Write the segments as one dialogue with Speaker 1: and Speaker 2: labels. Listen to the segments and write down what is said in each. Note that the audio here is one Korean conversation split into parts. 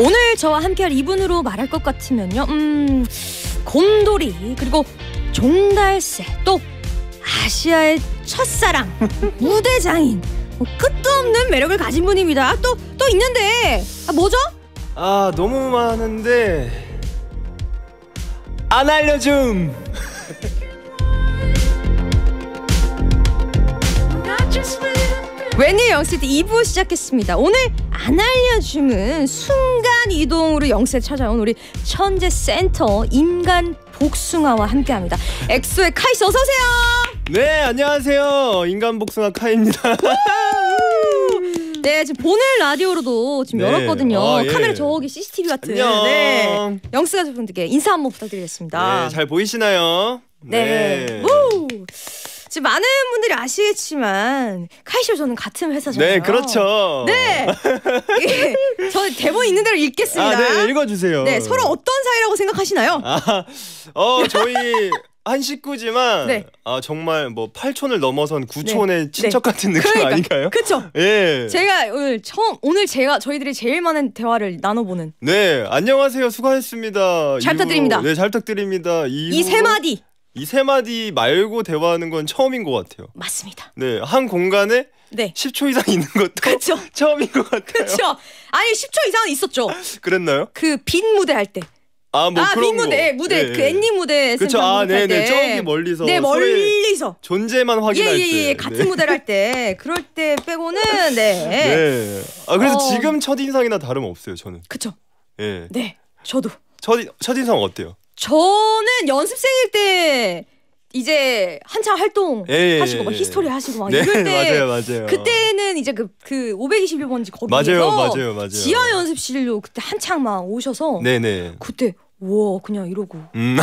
Speaker 1: 오늘 저와 함께할 이분으로 말할 것 같으면요. 음, 곰돌이 그리고 종달새 또 아시아의 첫사랑 무대장인 뭐 끝도 없는 매력을 가진 분입니다. 또 또 있는데 아, 뭐죠?
Speaker 2: 아 너무 많은데 안 알려줌.
Speaker 1: 웬일 영시티 2부 시작했습니다. 오늘 안 알려주는 순간 이동으로 영세 찾아온 우리 천재 센터 인간 복숭아와 함께합니다. 엑소의 카이씨 어서 오세요.
Speaker 2: 네 안녕하세요 인간 복숭아 카입니다.
Speaker 1: 네 지금 보는 라디오로도 지금 네. 열었거든요. 아, 예. 카메라 저기 CCTV 같은. 안녕. 네. 영스가 분들께 인사 한번 부탁드리겠습니다. 네,
Speaker 2: 잘 보이시나요? 네. 네.
Speaker 1: 지금 많은 분들이 아시겠지만 카이쇼 저는 같은 회사잖아요. 네, 그렇죠. 네. 예, 저 대본 있는 대로 읽겠습니다. 아, 네, 읽어주세요. 네, 서로 어떤 사이라고 생각하시나요?
Speaker 2: 아, 어, 저희 한 식구지만 네. 아 정말 뭐 8촌을 넘어선 9촌의 네. 친척 네. 같은 느낌 그러니까, 아닌가요? 그렇죠. 예.
Speaker 1: 제가 오늘 처음 오늘 제가 저희들이 제일 많은 대화를 나눠보는.
Speaker 2: 네 안녕하세요 수고하셨습니다. 잘 부탁드립니다. 네 잘 부탁드립니다. 이 세 마디. 이세 마디 말고 대화하는 건 처음인 것 같아요. 맞습니다. 네, 한 공간에 네. 10초 이상 있는 것도 그쵸? 처음인 것 같아요. 그렇죠. 아니 10초 이상은 있었죠. 그랬나요? 그 빈 무대 할 때. 아, 뭐 아, 그런 무대, 거. 무대, 예, 그 예. 엔딩 무대. 그렇 아, 네, 네. 저기 멀리서. 네, 멀리서. 존재만 확인할 예, 예, 예. 때. 같은 네. 무대를
Speaker 1: 할 때. 그럴 때 빼고는 네. 네.
Speaker 2: 아, 그래서 어... 지금 첫인상이나 다름 없어요, 저는. 그렇 예. 네. 저도. 첫 첫인상 어때요?
Speaker 1: 저는 연습생일 때 이제 한창 활동 예, 예, 하시고 막 예, 예. 히스토리 하시고 막 네, 이럴 때 맞아요, 맞아요. 그때는 이제 그, 그 521번지 거기에서 맞아요, 맞아요, 맞아요. 지하 연습실로 그때 한창 막 오셔서 네, 네. 그때 우와 그냥 이러고 음.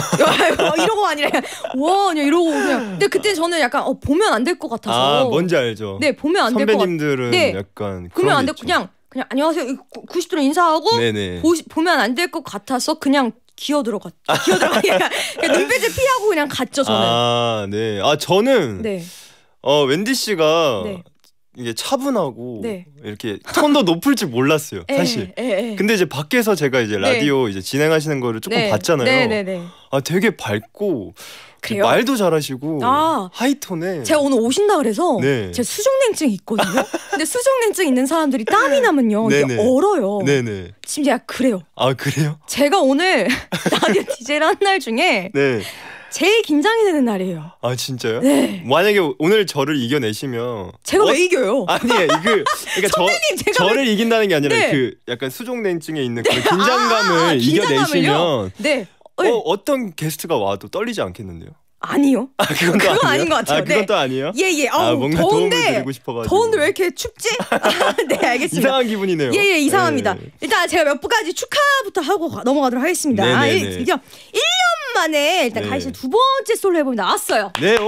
Speaker 1: 이러고 아니라 우와 그냥 이러고 그냥 근데 그때 저는 약간 어, 보면 안 될 것 같아서 아 뭔지 알죠 네 보면 안 될 것 같아요 선배님들은 네,
Speaker 2: 약간 보면 안될
Speaker 1: 그냥 그냥 안녕하세요 90도로 인사하고 네, 네. 보, 보면 안 될 것 같아서 그냥 기어 들어갔죠. 기어 들어가. 니까 눈빛을 피하고 그냥 갔죠 저는. 아
Speaker 2: 네. 아 저는 네. 어 웬디 씨가 네. 이게 차분하고 네. 이렇게 톤도 높을지 몰랐어요 예, 사실 에, 예, 에, 예. 근데 이제 밖에서 제가 이제 네. 라디오 네. 이제 진행하시는 거를 조금 네. 봤잖아요 네, 네, 아 되게 밝고 그래요? 말도 잘하시고
Speaker 1: 아, 하이톤에 제가 오늘 오신다
Speaker 2: 그래서 제
Speaker 1: 수족냉증 있거든요 근데 수족냉증 있는 사람들이 땀이 나면요 이게 얼어요 네네. 지금 제가 그래요
Speaker 2: 아 그래요
Speaker 1: 제가 오늘 라디오 디제를 한 날 중에 제일 긴장이 되는 날이에요.
Speaker 2: 아 진짜요? 네. 만약에 오늘 저를 이겨내시면 제가 어? 예, 그러니까 왜 이겨요? 아니에그 그러니까 선배님, 저 저를 왜... 이긴다는 게 아니라 네. 그 약간 수족냉증에 있는 그 긴장감을 아, 이겨내시면 긴장 네. 어, 네. 어떤 게스트가 와도 떨리지 않겠는데요? 아니요. 아, 그건, 그건 아닌것 같아요. 아, 그건 네. 또 아니에요? 예, 예. 아, 아 뭔가 더운데, 도움을 드리고 싶어가지고. 더운데
Speaker 1: 왜 이렇게 춥지?
Speaker 2: 네, 알겠습니다. 이상한 기분이네요. 예, 예, 이상합니다.
Speaker 1: 예. 일단 제가 몇분지 축하부터 하고 가도록 하겠습니다. 네네 이제 1년 만에 일단 네. 가희 씨두 번째 솔로 앨범이 나왔어요. 네, 오!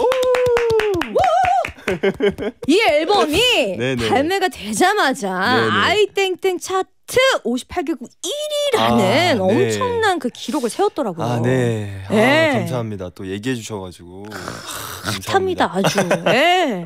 Speaker 1: 이 앨범이 네, 발매가 되자마자 아이땡땡 차트 차트 58개국
Speaker 2: 1위라는 아, 네. 엄청난
Speaker 1: 그 기록을 세웠더라고요. 아, 네.
Speaker 2: 네. 아, 감사합니다. 또 얘기해 주셔가지고. 음,
Speaker 1: 감사합니다. 아주. 네.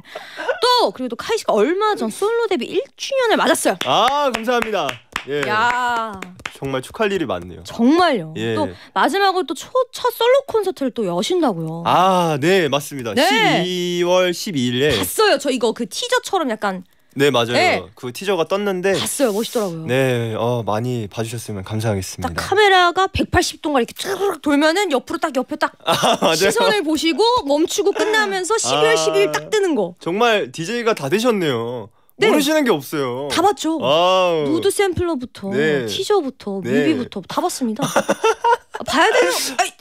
Speaker 1: 또 그리고 또 카이 씨가 얼마 전 솔로 데뷔 1주년을 맞았어요. 아 감사합니다. 예. 야.
Speaker 2: 정말 축할 하 일이 많네요.
Speaker 1: 정말요. 예. 또 마지막으로 또첫 솔로 콘서트를 또 여신다고요.
Speaker 2: 아, 네, 맞습니다. 네. 12월 12일에 봤어요.
Speaker 1: 저 이거 그 티저처럼 약간
Speaker 2: 네 맞아요. 네. 그 티저가 떴는데
Speaker 1: 봤어요 멋있더라고요.
Speaker 2: 네, 어, 많이 봐주셨으면 감사하겠습니다.
Speaker 1: 딱 카메라가 180도가 이렇게 쭉 돌면은 옆으로 딱 옆에
Speaker 2: 딱 아, 시선을
Speaker 1: 보시고 멈추고 끝나면서 12월 아, 12일
Speaker 2: 딱 뜨는 거. 정말 DJ가 다 되셨네요. 네. 모르시는 게 없어요. 다 봤죠. 아우. 누드
Speaker 1: 샘플러부터 네. 티저부터 네. 뮤비부터 다 봤습니다. 봐야 되는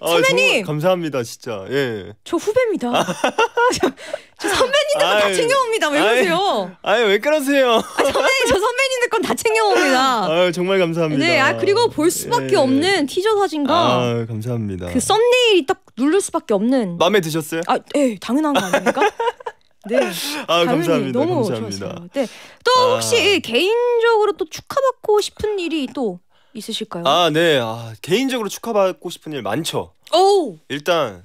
Speaker 2: 아, 선배님. 감사합니다, 진짜. 예.
Speaker 1: 저 후배입니다.
Speaker 2: 저, 아.
Speaker 1: 저 선배님들
Speaker 2: 건 다 챙겨옵니다. 왜 그러세요? 아유, 왜 그러세요? 아, 선배님,
Speaker 1: 저 선배님들 건 다 챙겨옵니다.
Speaker 2: 아유, 정말 감사합니다. 네, 아, 그리고
Speaker 1: 볼 수밖에 예. 없는 티저 사진과 아,
Speaker 2: 감사합니다. 그
Speaker 1: 썸네일이 딱 누를 수밖에 없는.
Speaker 2: 마음에 드셨어요? 아, 예, 당연한 거 아닙니까?
Speaker 1: 네. 아, 감사합니다. 너무 감사합니다. 좋았어요. 네. 또 혹시 아. 예, 개인적으로 또 축하받고 싶은 일이 또 있으실까요? 아,
Speaker 2: 네. 아, 개인적으로 축하받고 싶은 일 많죠. 오! 일단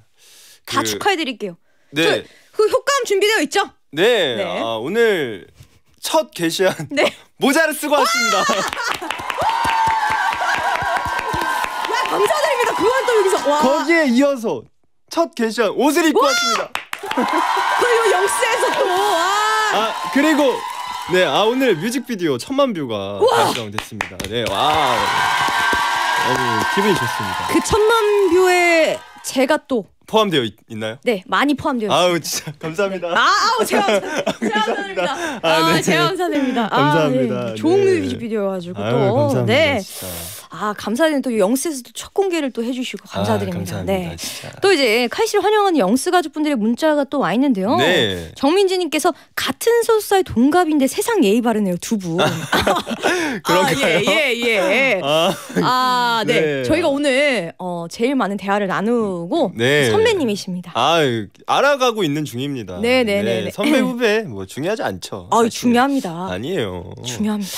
Speaker 2: 다 그 축하해 드릴게요. 네.
Speaker 1: 그 효과음 준비되어 있죠?
Speaker 2: 네. 네. 아, 오늘 첫 게시한 네. 모자를 쓰고 왔습니다. 야, 감사드립니다. 그건 또 여기서 와. 거기에 이어서 첫 게시한 옷을 입고 와! 왔습니다. 그리고 영스에서 또 와. 아, 그리고 네, 아 오늘 뮤직비디오 천만 뷰가 달성됐습니다. 네, 와우. 너무 기분이 좋습니다. 그 천만 뷰에 제가 또 포함되어 있, 나요
Speaker 1: 네, 많이 포함되어 있습니다. 아우 진짜 감사합니다. 아, 아우 제가 감사합니다.
Speaker 2: 아, 아, 네. 제가 감사드립니다. 아, 예. 감사합니다. 좋은 네. 뮤직비디오
Speaker 1: 가지고 또. 네. 진짜. 아 감사드리는 또 영스에서도 첫 공개를 또 해주시고 아, 감사드립니다. 아, 네. 또 이제 카이 씨를 환영하는 영스 가족분들의 문자가 또 와 있는데요. 네. 정민지님께서 같은 소속사의 동갑인데 세상 예의 바르네요 두 분. 아,
Speaker 2: 그런가요?
Speaker 1: 예예 아, 예. 예, 예. 아, 아, 네. 네. 저희가 오늘 어, 제일 많은 대화를 나누고 네. 선배님이십니다.
Speaker 2: 아 알아가고 있는 중입니다. 네네네. 네, 네, 네, 네, 선배 후배 뭐 중요하지 않죠.
Speaker 1: 아 중요합니다.
Speaker 2: 아니에요. 중요합니다.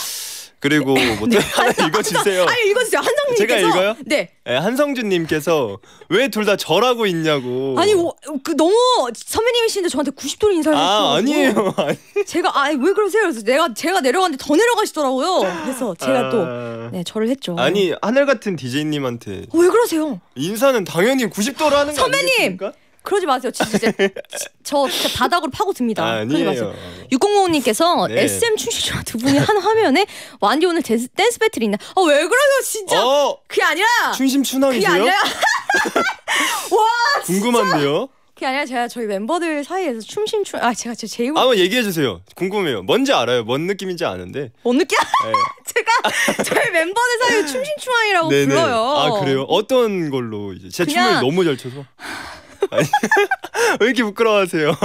Speaker 2: 그리고 뭐또 네. 뭐 네. 하나 아, 읽어주세요. 아니
Speaker 1: 읽어주세요. 한성님께서 제가 읽어요? 네.
Speaker 2: 네 예, 한성준님께서 왜 둘다 저라고 있냐고.
Speaker 1: 아니 오, 어, 그 너무 선배님이신데 저한테 90도로 인사를 아, 아니에요. 제가 아왜 그러세요? 그래서 내가 제가 내려갔는데 더 내려가시더라고요. 그래서 제가 아... 또 네, 저를 했죠. 아니
Speaker 2: 하늘 같은 디제이님한테 어, 왜 그러세요? 인사는 당연히 90도로 하는 거아니까 선배님.
Speaker 1: 그러지 마세요. 진짜 저 진짜 바닥으로 파고듭니다. 아, 아니에요. 그러지 마세요. 6 0 0님께서 네. SM 춤추자 두 분이 한 화면에 완디 오늘 댄스, 댄스 배틀이 있나? 어왜 그러세요? 진짜 어! 그게 아니라 춤심 추남이세요? 그게 아니라 와 궁금한데요. 그게 아니라 제가 저희 멤버들 사이에서 춤심 춤아 제가 제 제일
Speaker 2: 한번 얘기해 주세요. 궁금해요. 뭔지 알아요. 뭔 느낌인지 아는데.
Speaker 1: 뭔 느낌? 네. 제가 저희 멤버들 사이에 춤심 춤왕이라고 불러요. 아 그래요?
Speaker 2: 어떤 걸로 이제 제 춤을 너무 잘 춰서. 왜 이렇게 부끄러워하세요?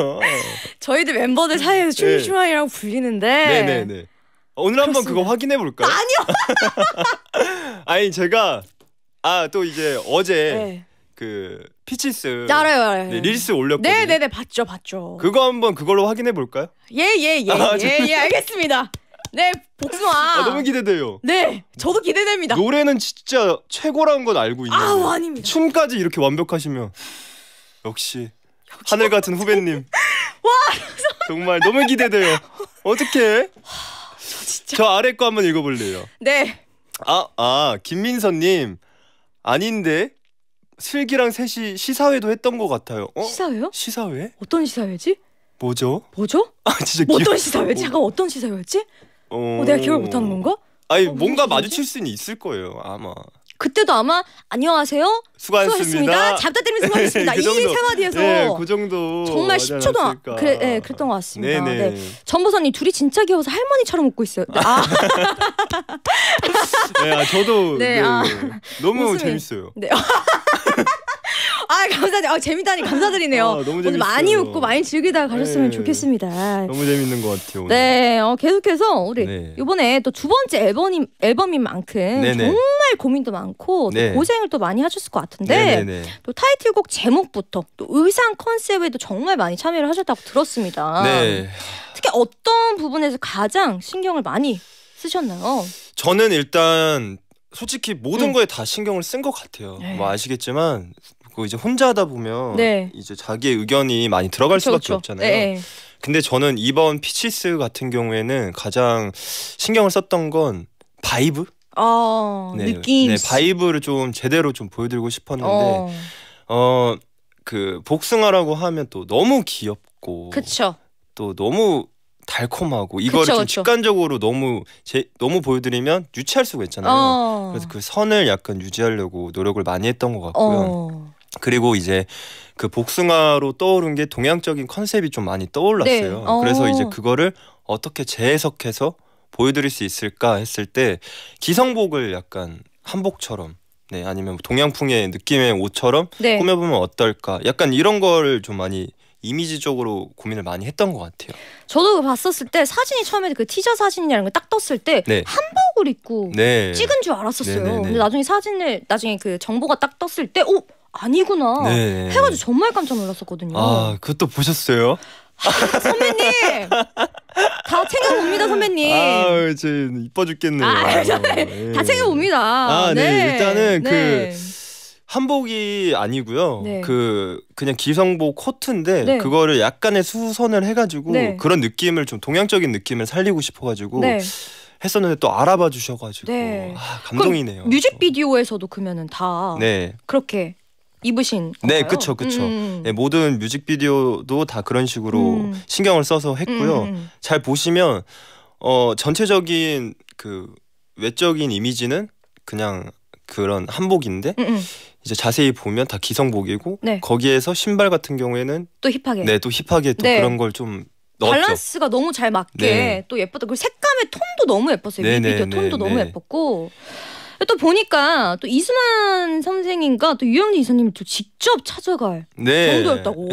Speaker 1: 저희들 멤버들 사이에서 네. 춤추마이라고 불리는데. 네네네.
Speaker 2: 오늘 한번 그거 확인해 볼까요? 아니요. 아니 제가 아 또 이제 어제 네. 그 피치스 아, 알아요, 알아요. 네, 릴스 올렸거든요. 네, 네, 네, 봤죠, 봤죠. 그거 한번 그걸로 확인해 볼까요?
Speaker 1: 예, 예, 예, 아, 예, 예, 알겠습니다. 네, 복숭아. 아, 너무
Speaker 2: 기대돼요. 네,
Speaker 1: 저도 기대됩니다. 노래는
Speaker 2: 진짜 최고라는 건 알고 있는데. 아, 아닙니다. 춤까지 이렇게 완벽하시면. 역시 하늘 같은 후배님. 와 정말 너무 기대돼요. 어떻게? 저 아래 거 한번 읽어볼래요. 네. 아아 김민선님 아닌데 슬기랑 셋이 시사회도 했던 것 같아요. 어? 시사회요? 시사회?
Speaker 1: 어떤 시사회지?
Speaker 2: 뭐죠? 뭐죠? 아 진짜 뭐 기억... 어떤 시사회지? 뭐... 잠깐
Speaker 1: 어떤 시사회였지?
Speaker 2: 어... 어, 내가 기억 을 못하는 건가? 아니 어, 뭔가 마주칠 수는 있을 거예요 아마.
Speaker 1: 그때도 아마 안녕하세요. 수고하셨습니다. 잡다드리면서 수고하셨습니다. 네, 그이 세마디에서 네, 그
Speaker 2: 정도 정말 10초도 안 아, 그래
Speaker 1: 네, 그랬던 것 같습니다. 네네. 네. 전보선이 둘이 진짜 귀여워서 할머니처럼 웃고 있어요. 아.
Speaker 2: 네, 아, 저도 네, 네, 네, 아, 너무 웃음이. 재밌어요.
Speaker 1: 네. 감사드려. 아, 재밌다니 감사드리네요. 아, 너무 오늘 많이 웃고 많이 즐기다 가셨으면 네. 좋겠습니다. 너무 재밌는 것 같아요. 오늘. 네, 어, 계속해서 우리 네. 이번에 또 두 번째 앨범인 앨범인 만큼 네네. 정말 고민도 많고 또 네. 고생을 또 많이 하셨을 것 같은데 네네네. 네, 네. 또 타이틀곡 제목부터 또 의상 컨셉에도 정말 많이 참여를 하셨다고 들었습니다. 네. 특히 어떤 부분에서 가장 신경을 많이 쓰셨나요?
Speaker 2: 저는 일단 솔직히 모든 응. 음. 거에 다 신경을 쓴 것 같아요. 네. 뭐 아시겠지만 있고 이제 혼자 하다 보면 네. 이제 자기의 의견이 많이 들어갈 그쵸, 수밖에 그쵸. 없잖아요. 네. 근데 저는 이번 피치스 같은 경우에는 가장 신경을 썼던 건 바이브.
Speaker 1: 어, 네, 느낌. 네, 바이브를
Speaker 2: 좀 제대로 좀 보여드리고 싶었는데 어그 어, 복숭아라고 하면 또 너무 귀엽고 그쵸. 또 너무 달콤하고 이거를 좀 직관적으로 너무 제, 너무 보여드리면 유치할 수가 있잖아요. 어. 그래서 그 선을 약간 유지하려고 노력을 많이 했던 것 같고요. 어. 그리고 이제 그 복숭아로 떠오른 게 동양적인 컨셉이 좀 많이 떠올랐어요. 네. 어. 그래서 이제 그거를 어떻게 재해석해서 보여드릴 수 있을까 했을 때 기성복을 약간 한복처럼 네 아니면 동양풍의 느낌의 옷처럼 네. 꾸며보면 어떨까 약간 이런 거를 좀 많이 이미지적으로 고민을 많이 했던 것 같아요.
Speaker 1: 저도 봤었을 때 사진이 처음에 그 티저 사진이라는 걸딱 떴을 때 네. 한복을 입고 네. 찍은 줄 알았었어요. 네네네. 네, 네. 근데 나중에 사진을 나중에 그 정보가 딱 떴을 때, 오 아니구나 네 해가지고 정말 깜짝 놀랐었거든요. 아
Speaker 2: 그것도 보셨어요? 아, 선배님
Speaker 1: 다 챙겨봅니다 선배님
Speaker 2: 아제 이뻐 죽겠네요 아, 네. 다
Speaker 1: 챙겨봅니다 아네 네. 일단은 그
Speaker 2: 한복이 아니고요. 네. 그 그냥 기성복 코트인데 네. 그거를 약간의 수선을 해가지고 네. 그런 느낌을 좀 동양적인 느낌을 살리고 싶어가지고 네. 했었는데 또 알아봐 주셔가지고
Speaker 1: 네. 아, 감동이네요. 뮤직비디오에서도 그러면은 다 네. 그렇게 입으신
Speaker 2: 건가요? 네, 그쵸, 그쵸. 음. 네, 모든 뮤직비디오도 다 그런 식으로 음. 신경을 써서 했고요. 음. 음, 음. 잘 보시면 어 전체적인 그 외적인 이미지는 그냥 그런 한복인데 음, 이제 자세히 보면 다 기성복이고 네. 거기에서 신발 같은 경우에는
Speaker 1: 또 힙하게 네또
Speaker 2: 힙하게 또 네. 그런 걸 좀 넣었죠. 밸런스가
Speaker 1: 너무 잘 맞게 네. 또 예뻤다. 그리고 색감의 톤도 너무 예뻤어요. 네, 뮤비디오 네, 네, 톤도 네. 너무 예뻤고 또 보니까 또 이수만 선생님과 또 유영리 이사님이 또 직접 찾아갈 정도였다고.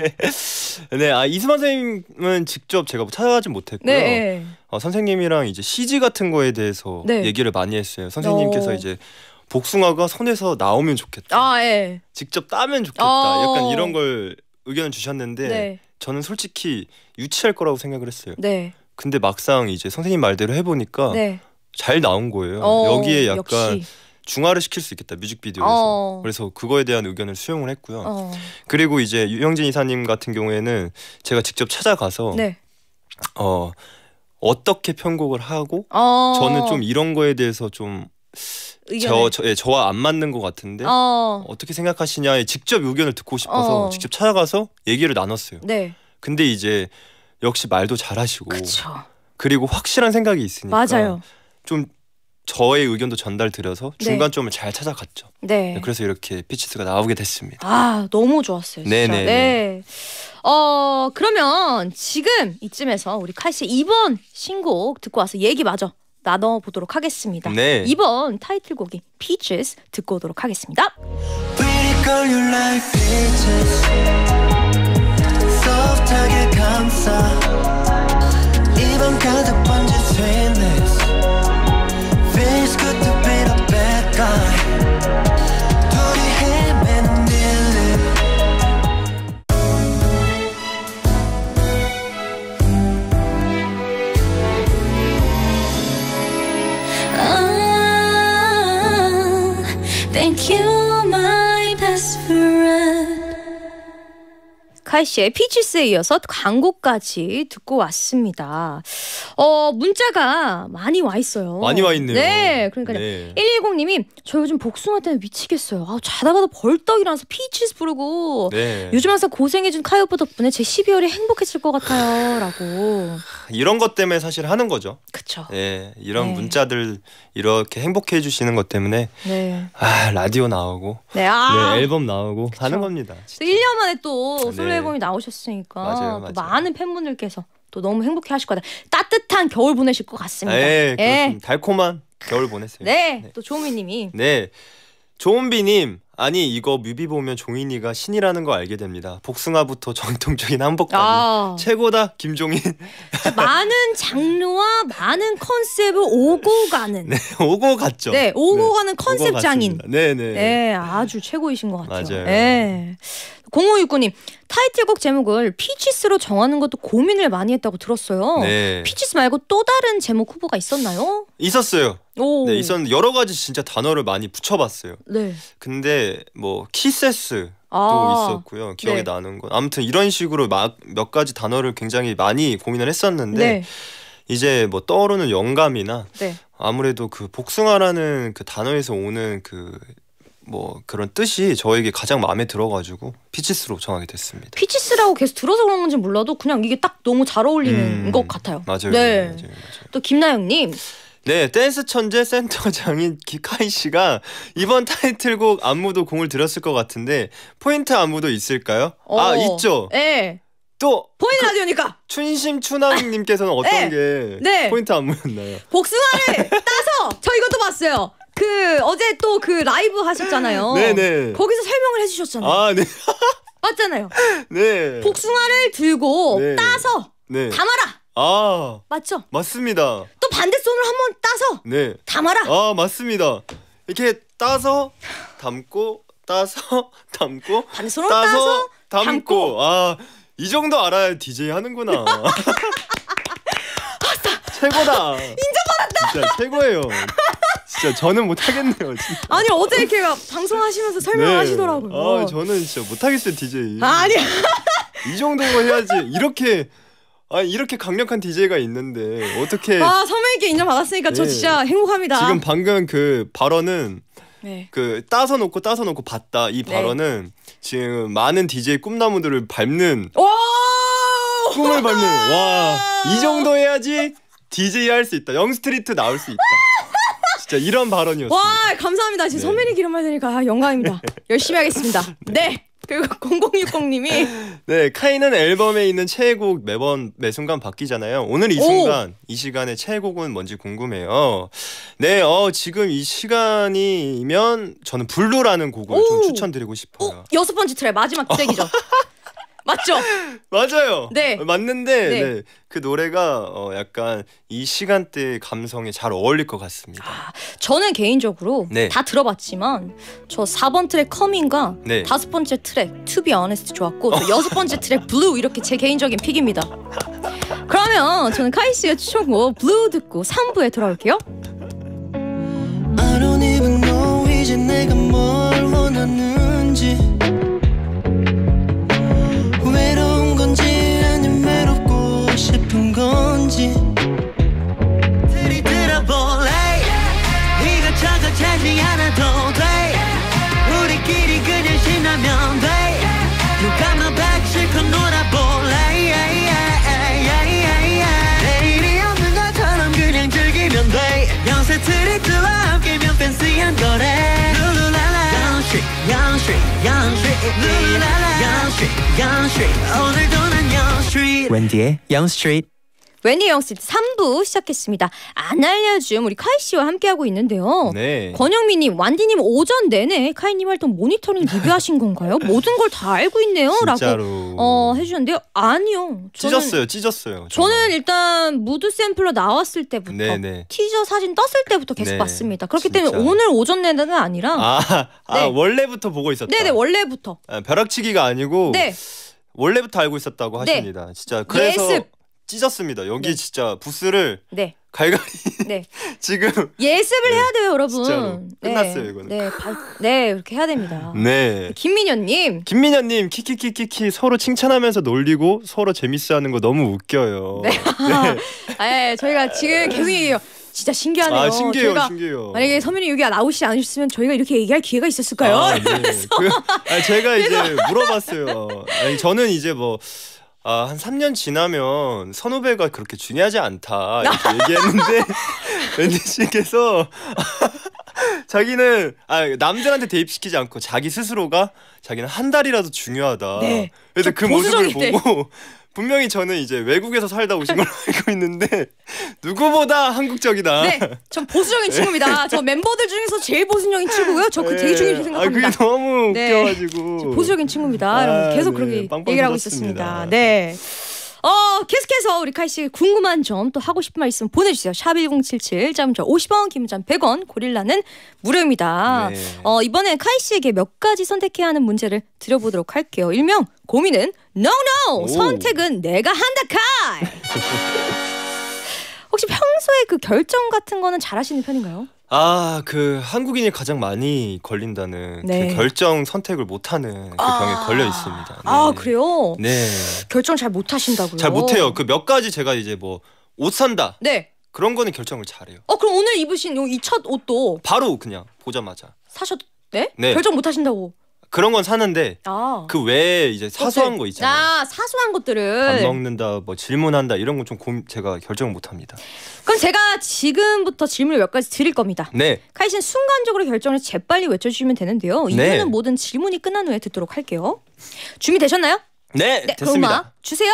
Speaker 2: 네, 아 이수만 선생님은 직접 제가 뭐 찾아가진 못했고요. 네. 어, 선생님이랑 이제 CG 같은 거에 대해서 네. 얘기를 많이 했어요. 선생님께서 어. 이제 복숭아가 손에서 나오면 좋겠다. 아, 예. 직접 따면 좋겠다. 어. 약간 이런 걸 의견을 주셨는데 네. 저는 솔직히 유치할 거라고 생각을 했어요. 네. 근데 막상 이제 선생님 말대로 해보니까 네. 잘 나온 거예요. 어, 여기에 약간 역시. 중화를 시킬 수 있겠다 뮤직비디오에서 어. 그래서 그거에 대한 의견을 수용을 했고요. 어. 그리고 이제 유영진 이사님 같은 경우에는 제가 직접 찾아가서 네. 어 어떻게 편곡을 하고 어. 저는 좀 이런 거에 대해서 좀
Speaker 1: 의견을. 저, 저
Speaker 2: 예, 저와 안 맞는 것 같은데 어. 어떻게 생각하시냐에 직접 의견을 듣고 싶어서 어. 직접 찾아가서 얘기를 나눴어요. 네. 근데 이제 역시 말도 잘하시고 그쵸. 그리고 확실한 생각이 있으니까 맞아요. 좀 저의 의견도 전달드려서 중간점을 네. 잘 찾아갔죠. 네. 네. 그래서 이렇게 피치스가 나오게 됐습니다.
Speaker 1: 아 너무 좋았어요. 진짜. 네네. 네. 어 그러면 지금 이쯤에서 우리 칼씨 이번 신곡 듣고 와서 얘기 마저 나눠보도록 하겠습니다. 네. 이번 타이틀곡인 Peaches 듣고 오도록 하겠습니다.
Speaker 2: Feels good to be the bad guy
Speaker 1: thank you 미 씨의 피치스에 이어서 광고까지 듣고 왔습니다. 어, 문자가 많이 와 있어요. 많이 와 있네요. 네. 그러니까 네. 110님이 저 요즘 복숭아 때문에 미치겠어요. 아, 자다가도 벌떡 일어나서 피치스 부르고 네. 요즘 항상 고생해준 카이 오프 덕분에 제 12월이 행복해질 것 같아요. 라고.
Speaker 2: 이런 것 때문에 사실 하는 거죠. 그쵸. 예. 이런 네. 문자들 이렇게 행복해 주시는 것 때문에 네. 아, 라디오 나오고 네, 아. 네, 앨범 나오고 그쵸. 하는 겁니다.
Speaker 1: 진짜. 1년 만에 또 솔로 네. 앨범이 나오셨으니까 맞아요, 맞아요. 많은 팬분들께서 또 너무 행복해 하실 거다. 따뜻한 겨울 보내실 것 같습니다. 네, 예.
Speaker 2: 달콤한 겨울 보냈어요.
Speaker 1: 네, 네. 또 조은비님이 네,
Speaker 2: 조은비님 아니 이거 뮤비 보면 종인이가 신이라는 거 알게 됩니다. 복숭아부터 전통적인 한복까지 아. 최고다 김종인. 많은 장르와 많은 컨셉을 오고 가는. 네, 오고 갔죠. 네, 오고 네. 가는 컨셉 오고 장인. 네네. 네.
Speaker 1: 네, 아주 최고이신 것 같아요. 맞아요. 네. 0569님 타이틀곡 제목을 피치스로 정하는 것도 고민을 많이 했다고 들었어요. 네. 피치스 말고 또 다른 제목 후보가 있었나요?
Speaker 2: 있었어요. 오. 네, 있었는데 여러 가지 진짜 단어를 많이 붙여봤어요. 네. 근데 뭐 키세스. 도 아. 있었고요 기억에 네. 나는 건 아무튼 이런 식으로 막 몇 가지 단어를 굉장히 많이 고민을 했었는데 네. 이제 뭐 떠오르는 영감이나 네. 아무래도 그 복숭아라는 그 단어에서 오는 그뭐 그런 뜻이 저에게 가장 마음에 들어가지고 피치스로 정하게 됐습니다.
Speaker 1: 피치스라고 계속 들어서 그런 건지 몰라도 그냥 이게 딱 너무 잘 어울리는 음, 것 같아요. 맞아요. 네. 맞아요, 맞아요. 또 김나영님.
Speaker 2: 네, 댄스 천재 센터장인 기카이 씨가 이번 타이틀곡 안무도 공을 들였을 것 같은데 포인트 안무도 있을까요? 아, 어, 아 있죠. 네. 또 포인트 그, 라디오니까 춘심 춘하님께서는 아, 어떤 네. 게 네. 포인트 안무였나요? 복숭아를 따서 저 이것도
Speaker 1: 봤어요. 그 어제 또 그 라이브 하셨잖아요. 네네. 네. 거기서 설명을 해주셨잖아요. 아
Speaker 2: 네. 맞잖아요. 네.
Speaker 1: 복숭아를 들고 네. 따서
Speaker 2: 네. 담아라. 아 맞죠? 맞습니다. 또
Speaker 1: 반대 손을 한번 따서
Speaker 2: 네. 담아라. 아 맞습니다. 이렇게 따서 담고 따서 담고 반대 손으로 따서, 따서 담고. 담고. 아이 정도 알아야 DJ 하는구나. 최고다. 인정받았다. 진짜 최고예요. 진짜 저는 못 하겠네요.
Speaker 1: 아니 어제 이렇 방송하시면서 설명하시더라고요. 네. 아 저는
Speaker 2: 진짜 못 하겠어요 DJ. 아, 니이 정도로 해야지 이렇게 아 이렇게 강력한 DJ가 있는데 어떻게 아
Speaker 1: 선배님께 인정받았으니까 네. 저 진짜 행복합니다. 지금
Speaker 2: 방금 그 발언은 네. 그 따서 놓고 따서 놓고 봤다 이 네. 발언은 지금 많은 DJ 꿈나무들을 밟는 꿈을 밟는 와이 정도 해야지 DJ 할 수 있다. 영스트리트 나올 수 있다. 진짜 이런 발언이었어요. 와
Speaker 1: 감사합니다. 제 네. 선배님 이름 말되니까 영광입니다. 열심히 하겠습니다. 네. 네. 그리고 0060님이
Speaker 2: 네 카이는 앨범에 있는 최애곡 매번 매 순간 바뀌잖아요. 오늘 이 순간 오! 이 시간에 최애곡은 뭔지 궁금해요. 네, 어 지금 이 시간이면 저는 블루라는 곡을 오! 좀 추천드리고 싶어요. 오, 여섯
Speaker 1: 번째 트랙 마지막 트랙이죠.
Speaker 2: 맞죠? 맞아요. 네. 맞는데 네. 네. 그 노래가 어 약간 이시간대 감성에 잘 어울릴 것 같습니다. 아,
Speaker 1: 저는 개인적으로 네. 다 들어봤지만 저 4번 트랙 커밍과 네. 다섯 번째 트랙 투비 어네스트 좋았고 어. 여섯 번째 트랙 블루 이렇게 제 개인적인 픽입니다. 그러면 저는 카이 씨의 추천곡 블루 듣고 3부에 돌아올게요.
Speaker 2: 내가 뭘 원하는지
Speaker 1: 싶은 건지 들이들어볼래 이가저아채지 않아도 돼 우리끼리 그냥 신나면 돼
Speaker 2: 누가 나 백실컷 놀아볼래 내일이 없는 것처럼 그냥 즐기면 돼 요새 트리트와 함께면 팬시한 거래 룰루랄라 양식 양식 양식 룰루랄라 양식 양식 오늘도 Street. 웬디의 Young Street.
Speaker 1: 웬디 영스 3부 시작했습니다. 안 알려줌 우리 카이 씨와 함께하고 있는데요. 네. 권영민님, 완디님 오전 내내 카이님 활동 모니터링 리뷰하신 건가요? 모든 걸 다 알고 있네요.라고 어, 해주는데요 아니요. 저는, 찢었어요, 찢었어요. 정말. 저는 일단 무드 샘플러 나왔을 때부터 네네. 네. 티저 사진 떴을 때부터 계속 네. 봤습니다. 그렇기 진짜. 때문에 오늘 오전 내는 아니라 아,
Speaker 2: 아 네. 원래부터 보고 있었다. 네네 네,
Speaker 1: 원래부터.
Speaker 2: 아, 벼락치기가 아니고. 네. 원래부터 알고 있었다고 네. 하십니다. 진짜 그래서 예습. 찢었습니다. 여기 네. 진짜 부스를 네. 갈갈이 네. 지금
Speaker 1: 예습을 네. 해야 돼요, 여러분. 진짜로. 네. 끝났어요, 이거는. 네, 바, 네, 그렇게 해야 됩니다. 네. 김민현님.
Speaker 2: 김민현님 키키키키키 서로 칭찬하면서 놀리고 서로 재밌어하는 거 너무 웃겨요. 네.
Speaker 1: 네. 아, 예, 저희가 지금 아. 계속 얘기해요. 진짜 신기하네요. 아, 신기해요, 신기해요. 만약에 서민이 여기 나오시지 않으셨으면 저희가 이렇게 얘기할 기회가 있었을까요? 아, 네.
Speaker 2: 그, 아니, 제가 이제 물어봤어요. 아니, 저는 이제 뭐. 아, 한 3년 지나면 선후배가 그렇게 중요하지 않다 이렇게 얘기했는데 웬디 씨께서 자기는 아, 남들한테 대입시키지 않고 자기 스스로가 자기는 한 달이라도 중요하다. 네. 그래서 그 모습을 보고 분명히 저는 이제 외국에서 살다 오신 걸로 알고 있는데 누구보다 한국적이다. 네,
Speaker 1: 전 보수적인 친구입니다. 네. 저 멤버들 중에서 제일 보수적인 친구고요. 저그 되게 네. 중요시 아, 생각합니다. 아, 그게
Speaker 2: 너무 네. 웃겨가지고
Speaker 1: 보수적인 친구입니다. 아, 계속 네. 그렇게 얘기를 하고 있었습니다. 네. 어, 계속해서 우리 카이 씨 궁금한 점 또 하고 싶은 말 있으면 보내주세요. 샵 1077, 짬저 50원, 김잠 100원, 고릴라는 무료입니다. 네. 어, 이번에 카이 씨에게 몇 가지 선택해야 하는 문제를 드려보도록 할게요. 일명 고민은 NO NO! 오. 선택은 내가 한다 카이! 혹시 평소에 그 결정 같은 거는 잘하시는 편인가요?
Speaker 2: 아, 그 한국인이 가장 많이 걸린다는 그 네. 그 결정 선택을 못하는 그 아. 병에 아. 걸려 있습니다. 아,
Speaker 1: 네. 아 그래요? 네. 결정 잘못 하신다고요? 잘 못해요.
Speaker 2: 그 몇 가지 제가 이제 뭐 옷 산다 네. 그런 거는 결정을 잘해요.
Speaker 1: 어 그럼 오늘 입으신 이 첫 옷도
Speaker 2: 바로 그냥 보자마자.
Speaker 1: 사셨 네? 네. 결정 못 하신다고.
Speaker 2: 그런 건 사는데 아. 그 외에 이제 사소한 것거 있잖아요.
Speaker 1: 아, 사소한 것들을 밥
Speaker 2: 먹는다, 뭐 질문한다 이런 건 좀 제가 결정을 못 합니다.
Speaker 1: 그럼 제가 지금부터 질문을 몇 가지 드릴 겁니다. 네. 카이 씨는 순간적으로 결정을 재빨리 외쳐주시면 되는데요. 이유는 네. 모든 질문이 끝난 후에 듣도록 할게요. 준비 되셨나요?
Speaker 2: 네, 네 됐습니다. 그럼
Speaker 1: 주세요.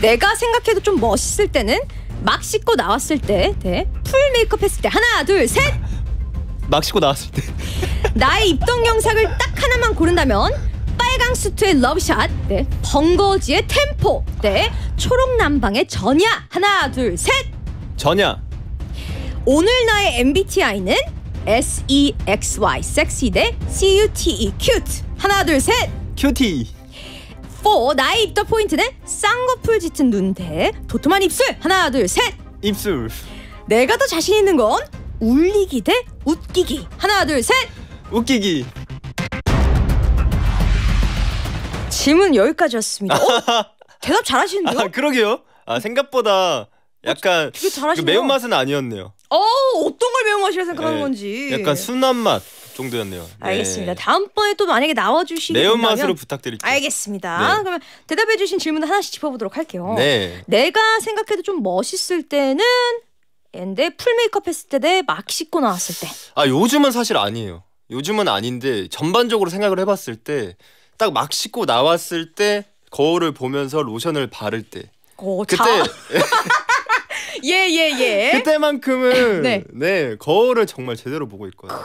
Speaker 1: 내가 생각해도 좀 멋있을 때는 막 씻고 나왔을 때, 네. 풀 메이크업 했을 때 하나, 둘, 셋.
Speaker 2: 막 씻고 나왔을 때.
Speaker 1: 나의 입동 영상을 딱 하나만 고른다면 빨강 수트의 러브샷, 네. 번거지의 템포, 네. 초록 남방의 전야. 하나, 둘, 셋. 전야. 오늘 나의 MBTI는 e SEXY 섹시 대 e CUTE 큐트. 하나, 둘, 셋. 큐티. 4 나의 입덧 포인트는 쌍꺼풀 짙은 눈대 도톰한 입술 하나 둘 셋 입술 내가 더 자신 있는 건 울리기 대 웃기기 하나 둘셋 웃기기
Speaker 2: 질문 여기까지였습니다 어? 대답 잘하시는데요? 아 그러게요 아 생각보다 어, 약간 어, 그 매운맛은 아니었네요
Speaker 1: 어 어떤 걸 매운맛이라 생각하는 네, 건지 약간
Speaker 2: 순한 맛 정도였네요. 알겠습니다. 네.
Speaker 1: 다음번에 또 만약에 나와주시게 매운 맛으로 부탁드릴게요. 알겠습니다. 네. 그러면 대답해주신 질문 하나씩 짚어보도록 할게요. 네. 내가 생각해도 좀 멋있을 때는 앤데 풀 메이크업 했을 때대막 씻고 나왔을 때.
Speaker 2: 아 요즘은 사실 아니에요. 요즘은 아닌데 전반적으로 생각을 해봤을 때 딱 막 씻고 나왔을 때 거울을 보면서 로션을 바를 때. 오, 어, 그때. 예예 예, 예. 그때만큼은 네. 네 거울을 정말 제대로 보고 있거든요.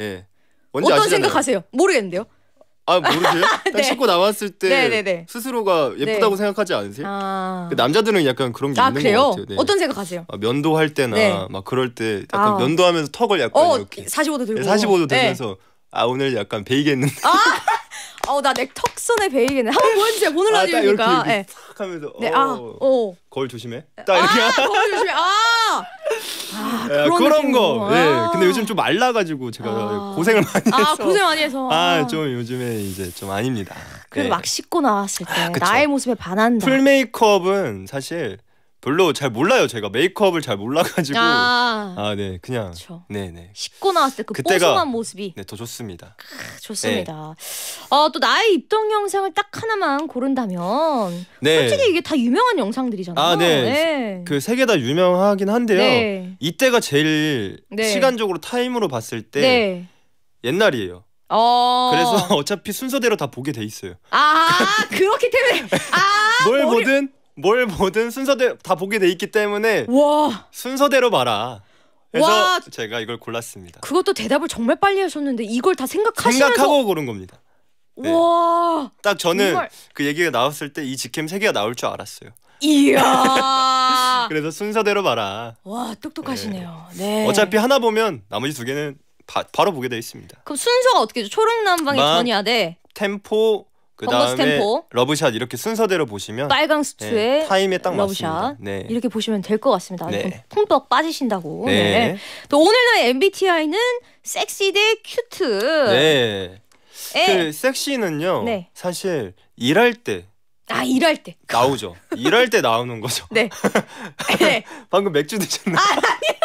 Speaker 2: 예. 어떤 아시잖아요. 생각하세요? 모르겠는데요. 아 모르세요? 딱 네. 씻고 나왔을 때 네네네. 스스로가 예쁘다고 네. 생각하지 않으세요?
Speaker 1: 아, 그
Speaker 2: 남자들은 약간 그런 게아 있는 그래요? 것 같아요. 네. 어떤 생각하세요? 아, 면도할 때나 네. 막 그럴 때 약간 아. 면도하면서 턱을 약간 어, 이렇게
Speaker 1: 45도 들고. 45도 되면서
Speaker 2: 아 오늘 약간 베이겠는데 아
Speaker 1: 어나 내 턱선에 베이겠네. 한번 보여주세요. 보는 아, 아 라디오니까. 네.
Speaker 2: 탁 하면서. 네. 오, 어, 아, 어. 거울 조심해. 아, 딱 이렇게. 아, 거울 조심해. 아. 아 그런, 그런 거. 예. 네. 근데 요즘 좀 말라가지고 제가 고생을 많이 해서. 아 고생
Speaker 1: 많이 해서. 아
Speaker 2: 좀 요즘에 이제 좀 아닙니다. 그래도 예. 막
Speaker 1: 씻고 나왔을 때 나의 모습에 반한다. 풀
Speaker 2: 메이크업은 사실 별로 잘 몰라요 제가 메이크업을 잘 몰라가지고 아, 아 네, 그냥 그쵸. 네네 네. 씻고
Speaker 1: 나왔을 때그 뽀송한 모습이
Speaker 2: 네더 좋습니다
Speaker 1: 아, 좋습니다 네. 어또 나의 입덕 영상을 딱 하나만 고른다면 네. 솔직히 이게 다 유명한 영상들이잖아요 아네그
Speaker 2: 네. 세개 다 유명하긴 한데요 네. 이때가 제일 시간적으로 타임으로 봤을 때 옛날이에요
Speaker 1: 어... 그래서
Speaker 2: 어차피 순서대로 다 보게 돼 있어요.
Speaker 1: 아 그렇기 때문에
Speaker 2: 아, 뭘 머리... 보든 뭘 뭐든 순서대로 다 보게 돼 있기 때문에 와 순서대로 봐라. 그래서 와. 제가 이걸 골랐습니다.
Speaker 1: 그것도 대답을 정말 빨리 하셨는데 이걸 다 생각하시면서 생각하고
Speaker 2: 고른 겁니다. 네.
Speaker 1: 와.
Speaker 2: 딱 저는 정말. 그 얘기가 나왔을 때 이 직캠 세 개가 나올 줄 알았어요. 이야. 그래서 순서대로 봐라.
Speaker 1: 와 똑똑하시네요. 네. 네. 어차피
Speaker 2: 하나 보면 나머지 두 개는 바, 로 보게 돼 있습니다.
Speaker 1: 그럼 순서가 어떻게 죠 초록남방의 막, 전이야 돼. 템포 그다음에
Speaker 2: 러브샷 이렇게 순서대로 보시면 빨강 수트에 네, 타임에 딱 러브샷. 맞습니다. 네.
Speaker 1: 이렇게 보시면 될 것 같습니다. 네. 품뻑 빠지신다고. 네. 네. 또 오늘의 MBTI는 섹시 대 큐트. 네. 에. 그
Speaker 2: 섹시는요. 네. 사실 일할 때. 아 일할 때 나오죠. 일할 때 나오는 거죠. 네. 방금 맥주 드셨나요? 아, 아니야.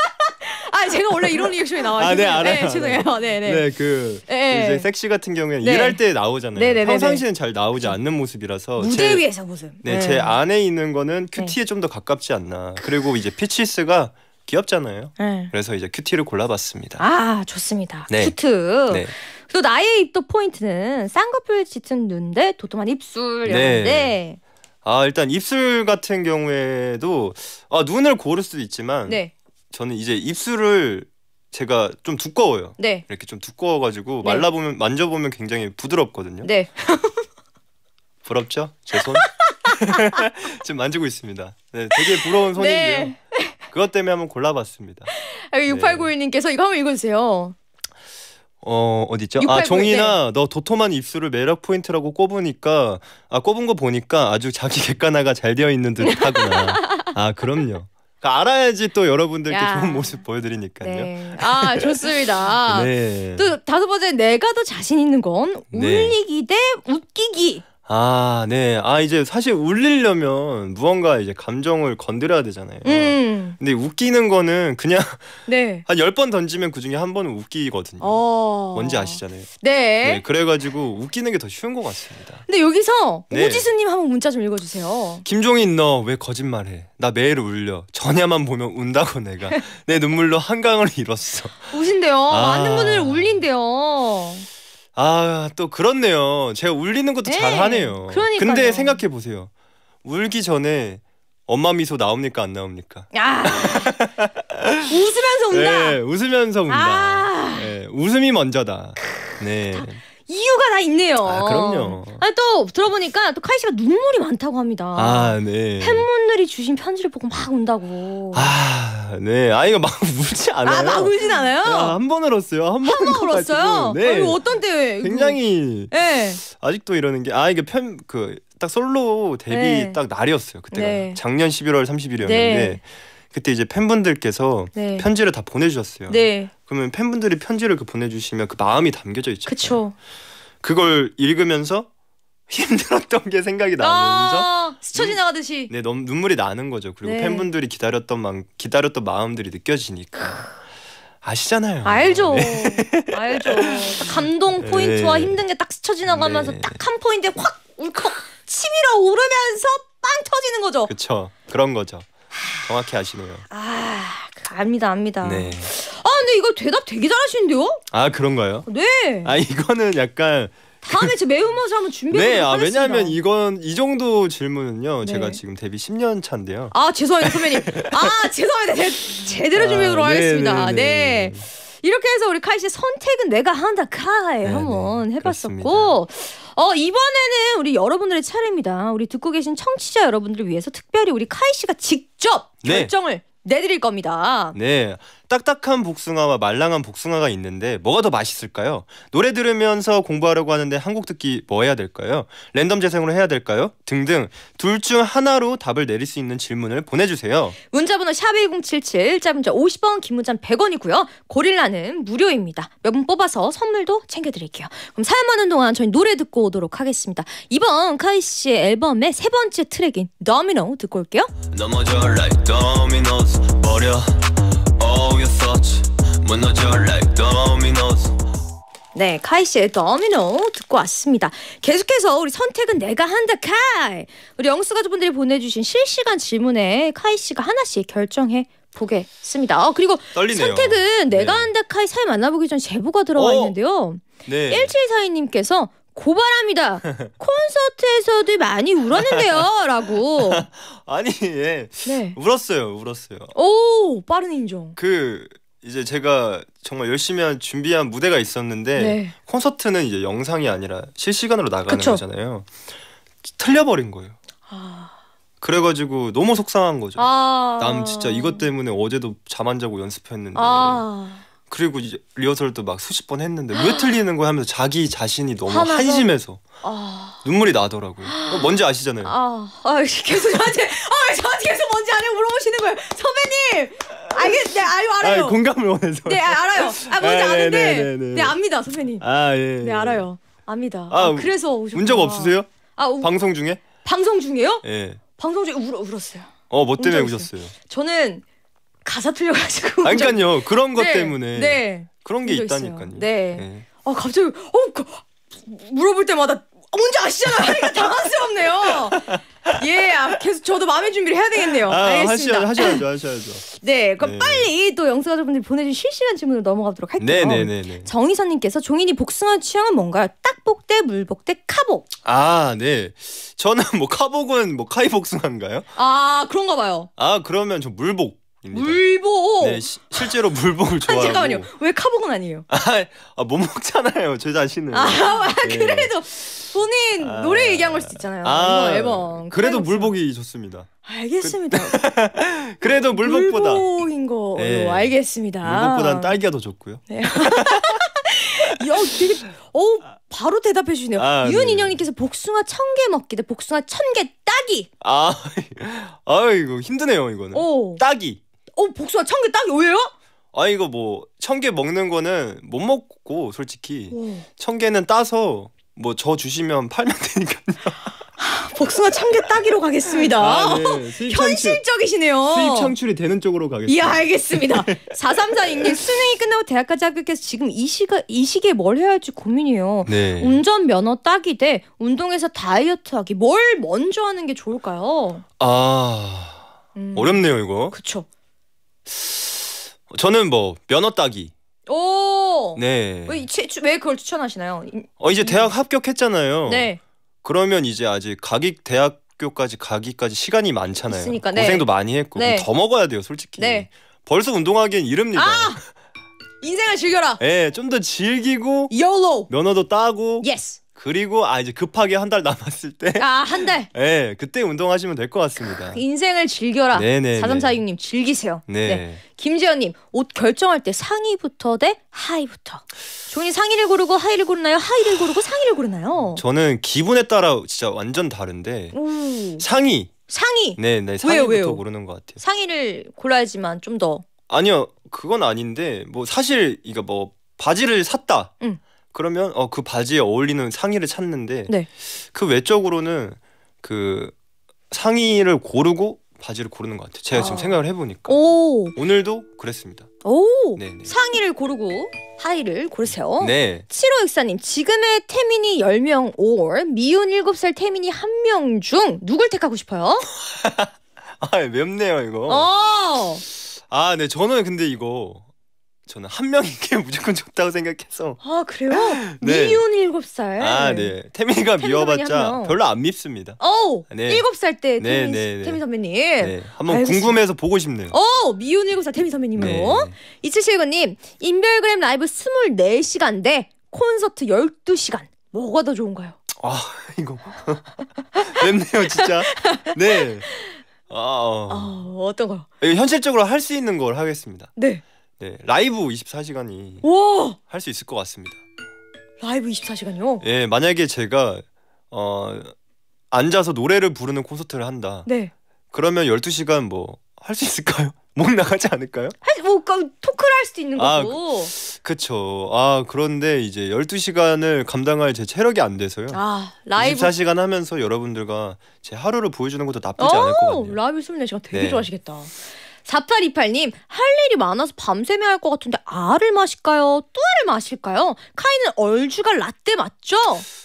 Speaker 2: 아
Speaker 1: 제가 원래 이런 리액션이 아, 나와요. 아, 네, 알아요. 네, 죄송해요. 네, 네. 네,
Speaker 2: 그 네. 그 이제 섹시 같은 경우에는 네. 일할 때 나오잖아요. 네, 네, 네, 네. 평상시는 잘 나오지 않는 모습이라서 무대 제, 위에서
Speaker 1: 모습. 네, 네. 제
Speaker 2: 안에 있는 거는 큐티에 좀 더 가깝지 않나. 그리고 이제 피치스가 귀엽잖아요. 그래서 이제 큐티를 골라봤습니다.
Speaker 1: 아 좋습니다. 큐트. 또 나의 입도 포인트는 쌍꺼풀 짙은 눈대 도톰한 입술이었는데
Speaker 2: 아 일단 입술 같은 경우에도 아, 눈을 고를 수도 있지만 네. 저는 이제 입술을 제가 좀 두꺼워요. 네. 이렇게 좀 두꺼워가지고 네. 말라보면 만져보면 굉장히 부드럽거든요.
Speaker 1: 네.
Speaker 2: 부럽죠? 제 손? 지금 만지고 있습니다. 네, 되게 부러운 손인데요. 네. 그것 때문에 한번 골라봤습니다.
Speaker 1: 6891님께서 아, 이거 한번 읽어주세요.
Speaker 2: 어 어디 있죠? 아 네. 종이나 너 도톰한 입술을 매력 포인트라고 꼽으니까 아 꼽은 거 보니까 아주 자기 객관화가 잘 되어 있는 듯하구나. 아 그럼요. 그러니까 알아야지 또 여러분들께 야. 좋은 모습 보여드리니까요.
Speaker 1: 네. 아 좋습니다. 네. 또 다섯 번째 내가 더 자신 있는 건 네. 울리기 대 웃기기.
Speaker 2: 아, 네. 아, 이제 사실 울리려면 무언가 이제 감정을 건드려야 되잖아요.
Speaker 1: 음.
Speaker 2: 근데 웃기는 거는 그냥 네. 한 10번 던지면 그 중에 한 번은 웃기거든요.
Speaker 1: 어. 뭔지 아시잖아요. 네. 네.
Speaker 2: 그래가지고 웃기는 게 더 쉬운 것 같습니다.
Speaker 1: 근데 여기서 네. 오지수님 한번 문자 좀 읽어주세요.
Speaker 2: 김종인 너 왜 거짓말해? 나 매일 울려. 전야만 보면 운다고 내가. 내 눈물로 한강을 잃었어.
Speaker 1: 우신데요 아. 많은 분을 울린대요.
Speaker 2: 아, 또 그렇네요. 제가 울리는 것도 네, 잘하네요. 그러니까요. 근데 생각해 보세요. 울기 전에 엄마 미소 나옵니까 안 나옵니까?
Speaker 1: 아, 웃으면서 운다. 네,
Speaker 2: 웃으면서 운다.
Speaker 1: 아. 네,
Speaker 2: 웃음이 먼저다. 네.
Speaker 1: 이유가 다 있네요. 아, 그럼요. 아 또 들어보니까 또 카이 씨가 눈물이 많다고 합니다. 아, 네. 팬분들이 주신 편지를 보고 막 운다고. 아,
Speaker 2: 네, 아이가 막 울지 아, 않아요. 아, 막 울진 않아요? 야, 네, 한번 울었어요. 한 번. 한번 울었어요? 네. 아니, 어떤
Speaker 1: 때? 굉장히.
Speaker 2: 네. 아직도 이러는 게, 아, 이게 편, 그, 딱 솔로 데뷔 네. 딱 날이었어요. 그때가. 네. 작년 11월 30일이었는데. 네. 그때 이제 팬분들께서 네. 편지를 다 보내주셨어요. 네. 그러면 팬분들이 편지를 그 보내주시면 그 마음이 담겨져 있죠. 그쵸. 그걸 읽으면서 힘들었던 게 생각이 아, 나면서 아~
Speaker 1: 스쳐 지나가듯이
Speaker 2: 네 너무 눈물이 나는 거죠 그리고 네. 팬분들이 기다렸던 만 기다렸던 마음들이 느껴지니까 아시잖아요 알죠 네.
Speaker 1: 알죠 감동 네. 포인트와 네. 힘든 게 딱 스쳐 지나가면서 네. 딱한 포인트에 확 울컥 치밀어 오르면서 빵 터지는 거죠
Speaker 2: 그렇죠 그런 거죠 정확히 아시네요 아
Speaker 1: 압니다 압니다 네. 아 근데 이거 대답 되게 잘하시는데요
Speaker 2: 아 그런가요
Speaker 1: 네아
Speaker 2: 이거는 약간
Speaker 1: 다음에 제 매우머즈 한번 준비해 네, 아, 겠습니다 왜냐하면
Speaker 2: 이건 이 정도 질문은요. 네. 제가 지금 데뷔 10년 차인데요. 아 죄송해요 선배님. 아 죄송합니다. 제, 네, 제대로 아, 준비하도록 아, 하겠습니다. 네,
Speaker 1: 네. 이렇게 해서 우리 카이 씨 선택은 내가 한다 카에 한번 해봤었고 어 이번에는 우리 여러분들의 차례입니다. 우리 듣고 계신 청취자 여러분들을 위해서 특별히 우리 카이 씨가 직접 결정을 네. 내드릴 겁니다.
Speaker 2: 네. 딱딱한 복숭아와 말랑한 복숭아가 있는데 뭐가 더 맛있을까요? 노래 들으면서 공부하려고 하는데 한국 듣기 뭐 해야 될까요? 랜덤 재생으로 해야 될까요? 등등 둘 중 하나로 답을 내릴 수 있는 질문을 보내주세요.
Speaker 1: 문자번호 샵1077 짧은 문자 50원 긴 문자 는 100원이고요. 고릴라는 무료입니다. 몇 분 뽑아서 선물도 챙겨드릴게요. 그럼 사연 많은 동안 저희 노래 듣고 오도록 하겠습니다. 이번 카이 씨의 앨범의 세 번째 트랙인 Domino 듣고 올게요.
Speaker 2: 넘어져 like dominoes 버려
Speaker 1: 네, 카이 씨의 더미노 듣고 왔습니다. 계속해서 우리 선택은 내가 한다 카이. 우리 영수 가족분들이 보내주신 실시간 질문에 카이 씨가 하나씩 결정해 보겠습니다. 어, 그리고 떨리네요. 선택은 내가 네. 한다 카이 사연 만나보기 전 제보가 들어와 오! 어? 있는데요. 네. 1742님께서 고발합니다. 콘서트에서도 많이 울었는데요라고.
Speaker 2: 아니, 예. 네. 울었어요. 울었어요.
Speaker 1: 오, 빠른 인정.
Speaker 2: 그 이제 제가 정말 열심히 한 준비한 무대가 있었는데 네. 콘서트는 이제 영상이 아니라 실시간으로 나가는 그쵸? 거잖아요. 틀려버린 거예요. 아... 그래가지고 너무 속상한 거죠.
Speaker 1: 아... 난 진짜
Speaker 2: 이것 때문에 어제도 잠 안 자고 연습했는데
Speaker 1: 아...
Speaker 2: 그리고 이제 리허설도 막 수십 번 했는데 왜 틀리는 거야 하면서 자기 자신이 너무 화나서? 한심해서 아... 눈물이 나더라고요. 어, 뭔지 아시잖아요.
Speaker 1: 아, 아 계속 저한테 아, 저한테 계속 뭔지 아냐 물어보시는 거예요. 선배님. 알겠, 아, 네, 아유, 알아요. 아, 공감을
Speaker 2: 원해서. 네, 아, 알아요. 아, 뭔지 아, 예, 아는데. 네 네, 네, 네, 네,
Speaker 1: 압니다, 선배님. 아, 예, 예. 네, 알아요. 압니다. 아, 아 그래서 오셨구나. 운적 없으세요? 아, 우, 방송 중에? 방송 중에요? 예. 방송 중에 울, 울었어요. 어, 뭐 때문에 우셨어요? 저는 가사 틀려가지고. 아, 그러니까요.
Speaker 2: 그런 것 네, 때문에.
Speaker 1: 네. 그런 게 있다니까요. 네. 네. 아 갑자기 어 그, 물어볼 때마다 어, 뭔지 아시잖아요. 하니까 당황스럽네요. 예, 아, 계속 저도 마음의 준비를 해야 되겠네요. 아, 알겠습니다. 하셔야, 하셔야죠, 하셔야죠. 네, 그럼 네. 빨리 또 영수가족분들이 보내준 실시간 질문으로 넘어가도록 할게요. 네네네. 네, 네, 네. 정희선님께서 종인이 복숭아 취향은 뭔가요? 딱복대, 물복대,
Speaker 2: 카복. 아, 네. 저는 뭐 카복은 뭐 카이 복숭아인가요?
Speaker 1: 아, 그런가 봐요.
Speaker 2: 아, 그러면 저 물복. 물복. 네, 시, 실제로 물복을 아, 좋아하고. 잠깐만요.
Speaker 1: 왜 카복은 아니에요?
Speaker 2: 아, 아 못 먹잖아요. 제 자신은. 아, 아, 네.
Speaker 1: 그래도 본인 아, 노래 얘기한 걸수 있잖아요. 아, 앨범. 그래도
Speaker 2: 물복이 좋습니다.
Speaker 1: 알겠습니다.
Speaker 2: 그, 래도 물복보다 물복인
Speaker 1: 거 네. 알겠습니다. 물복보단
Speaker 2: 딸기가 더 좋고요. 네.
Speaker 1: 야, 되게 어 바로 대답해 주시네요. 아, 윤인영님께서 네. 복숭아 천개 먹기 대 복숭아 천개 따기.
Speaker 2: 아, 아이고 힘드네요 이거는. 오. 따기. 어 복숭아 청개 딱 요예요? 아 이거 뭐 청개 먹는 거는 못 먹고 솔직히 오. 청개는 따서 뭐 저 주시면 팔면 되니까요.
Speaker 1: 아, 복숭아 참개 따기로 가겠습니다. 아, 네. 수입 현실적이시네요. 수입 창출이
Speaker 2: 되는 쪽으로 가겠습니다. 예, 알겠습니다.
Speaker 1: 4 3 4인님 수능이 끝나고 대학까지 합격해서 지금 이, 시가, 이 시기에 뭘 해야 할지 고민이에요. 네. 운전 면허 따기 대 운동에서 다이어트 하기 뭘 먼저 하는 게 좋을까요?
Speaker 2: 아
Speaker 1: 음. 어렵네요
Speaker 2: 이거. 그렇죠. 저는 뭐 면허 따기.
Speaker 1: 오. 네. 왜, 왜 그걸 추천하시나요?
Speaker 2: 어 이제 음. 대학 합격했잖아요. 네. 그러면 이제 아직 가기 대학교까지 가기까지 시간이 많잖아요. 있으니까, 네. 고생도 많이 했고 네. 더 먹어야 돼요, 솔직히. 네. 벌써 운동하기엔 이릅니다. 아!
Speaker 1: 인생을 즐겨라.
Speaker 2: 예, 네, 좀더 즐기고 YOLO. 면허도 따고. y e 그리고 아 이제 급하게 한 달 남았을 때 아 한 달. 네, 그때 운동하시면 될 것 같습니다.
Speaker 1: 인생을 즐겨라. 네네. 4346님 즐기세요. 네. 네. 김지현님 옷 결정할 때 상의부터 대 하의부터. 종이 상의를 고르고 하의를 고르나요? 하의를 고르고 상의를 고르나요?
Speaker 2: 저는 기분에 따라 진짜 완전 다른데
Speaker 1: 오. 상의. 상의.
Speaker 2: 네, 네 상의부터 왜요? 고르는 것 같아요.
Speaker 1: 상의를 골라야지만 좀 더.
Speaker 2: 아니요, 그건 아닌데 뭐 사실 이거 뭐 바지를 샀다. 응. 그러면 어 그 바지에 어울리는 상의를 찾는데 네. 그 외적으로는 그 상의를 고르고 바지를 고르는 것 같아요. 제가 아. 지금 생각을 해보니까 오. 오늘도 그랬습니다. 오 네네.
Speaker 1: 네. 상의를 고르고 하의를 고르세요. 네. 7호 육사님 지금의 태민이 10명 5월 미운 7살 태민이 1명중 누굴 택하고 싶어요?
Speaker 2: 아 맵네요 이거. 오.
Speaker 1: 어.
Speaker 2: 아, 네 저는 근데 이거 저는 한 명에게 무조건 좋다고 생각해서
Speaker 1: 아 그래요? 네. 미운 일곱 살. 아 네.
Speaker 2: 태민이가 미워봤자 별로 안 밉습니다.
Speaker 1: 어 일곱 살때 네, 태민, 네, 네. 태민 선배님. 네. 한번 알 궁금해서 보고 싶네요. 어 미운 일곱 살 태민 선배님으로 이칠칠구님 인별그램 라이브 2 4 시간대 콘서트 1 2 시간 뭐가 더 좋은가요?
Speaker 2: 아 이거 맵네요 진짜. 네. 아, 어.
Speaker 1: 어. 어떤 거요?
Speaker 2: 현실적으로 할 수 있는 걸 하겠습니다. 네. 네 라이브 24시간이 할 수 있을 것 같습니다.
Speaker 1: 라이브 24시간요?
Speaker 2: 예, 만약에 제가 어 앉아서 노래를 부르는 콘서트를 한다. 네. 그러면 12시간 뭐 할 수 있을까요? 못 나가지 않을까요?
Speaker 1: 뭐 그 토크를 할 수도 있는 아, 거고.
Speaker 2: 그, 그쵸. 아 그런데 이제 12시간을 감당할 제 체력이 안 돼서요.
Speaker 1: 아 라이브 24시간
Speaker 2: 하면서 여러분들과 제 하루를 보여주는 것도 나쁘지 않을 것
Speaker 1: 같네요. 라이브 24시간 되게 네. 좋아하시겠다. 4828님 할 일이 많아서 밤새에할 것 같은데 알을 마실까요? 뚜알을 마실까요? 카이는 얼주가 라떼 맞죠?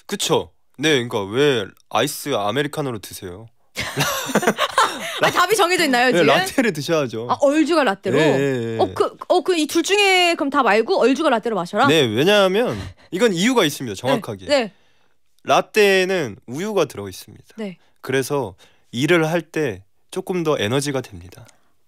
Speaker 2: 그쵸 네 그러니까 왜 아이스 아메리카노로 드세요? 라... 아,
Speaker 1: 답이 정해져 있나요 네, 지금? 네, 라떼를
Speaker 2: 드셔야죠. 아
Speaker 1: 얼주가 라떼로. 예, 예, 예. 어그 어 그 이 둘 중에 그럼 다 말고 얼주가 라떼로 마셔라. 네
Speaker 2: 왜냐하면 이건 이유가 있습니다 네, 정확하게. 네. 라떼에는 우유가 들어 있습니다. 네. 그래서 일을 할 때 조금 더 에너지가 됩니다.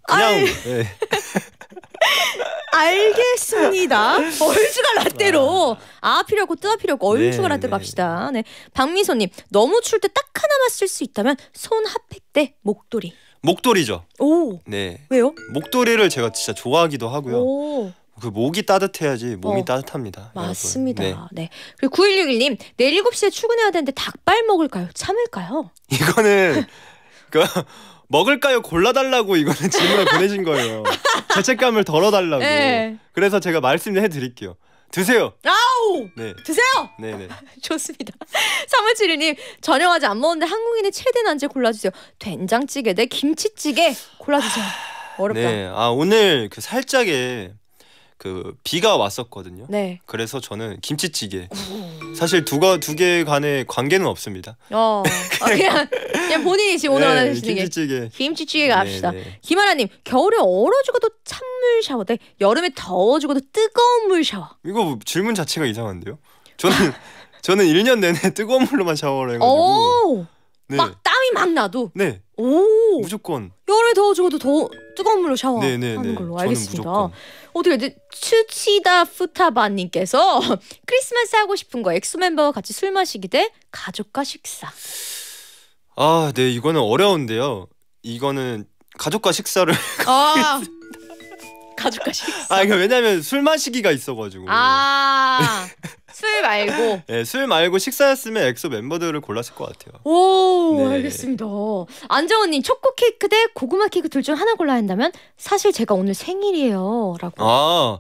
Speaker 2: 그냥 네.
Speaker 1: 알겠습니다. 얼추가 라떼로 아 필요 없고 뜨아 필요 없고 네, 얼추가 네, 라떼로 네. 갑시다. 네, 박미선님 너무 추울 때 딱 하나만 쓸 수 있다면 손 핫팩 대 목도리.
Speaker 2: 목도리죠. 오. 네. 왜요? 목도리를 제가 진짜 좋아하기도 하고요. 오. 그 목이 따뜻해야지 몸이 어. 따뜻합니다. 맞습니다. 네.
Speaker 1: 네. 그리고 9161님 내일 7시에 출근해야 되는데 닭발 먹을까요? 참을까요?
Speaker 2: 이거는 그 먹을까요? 골라달라고 이거는 질문을 보내신 거예요. 죄책감을 덜어달라고. 네. 그래서 제가 말씀을 해드릴게요. 드세요. 아우. 네. 드세요. 네네. 좋습니다.
Speaker 1: 3월7일님 저녁아직 안 먹었는데 한국인의 최대 난제 골라주세요. 된장찌개 대 김치찌개 골라주세요. 아,
Speaker 2: 어렵다. 네. 아 오늘 그 살짝의 그 비가 왔었거든요. 네. 그래서 저는 김치찌개. 오. 사실 두가 두개 간의 관계는 없습니다.
Speaker 1: 어. 어 그냥, 그냥 본인이 지금 오늘 네, 하시는 김치찌개. 게 김치찌개 갑시다. 네, 네. 김하나님 겨울에 얼어 죽어도 찬물 샤워 대 여름에 더워
Speaker 2: 죽어도 뜨거운 물 샤워. 이거 뭐 질문 자체가 이상한데요. 저는 저는 1년 내내 뜨거운 물로만 샤워를 해가지고 네. 막 땀이 막 나도. 네. 오. 무조건.
Speaker 1: 열을더워죽어도더 뜨거운 물로 샤워하는 네네네. 네, 네. 걸로 알겠습니다. 어떻게 이제 추치다 푸타바님께서 크리스마스 하고 싶은 거 엑소 멤버와 같이 술 마시기 대 가족과 식사.
Speaker 2: 아, 네 이거는 어려운데요. 이거는 가족과 식사를. 아. 가족과 식사. 아, 그 왜냐면 술 마시기가 있어가지고. 아, 술 말고. 네, 술 말고 식사였으면 엑소 멤버들을 골랐을 것 같아요.
Speaker 1: 오, 네. 알겠습니다. 안정훈님, 초코 케이크 대 고구마 케이크 둘 중 하나 골라야 한다면 사실 제가 오늘 생일이에요. 라고.
Speaker 2: 아,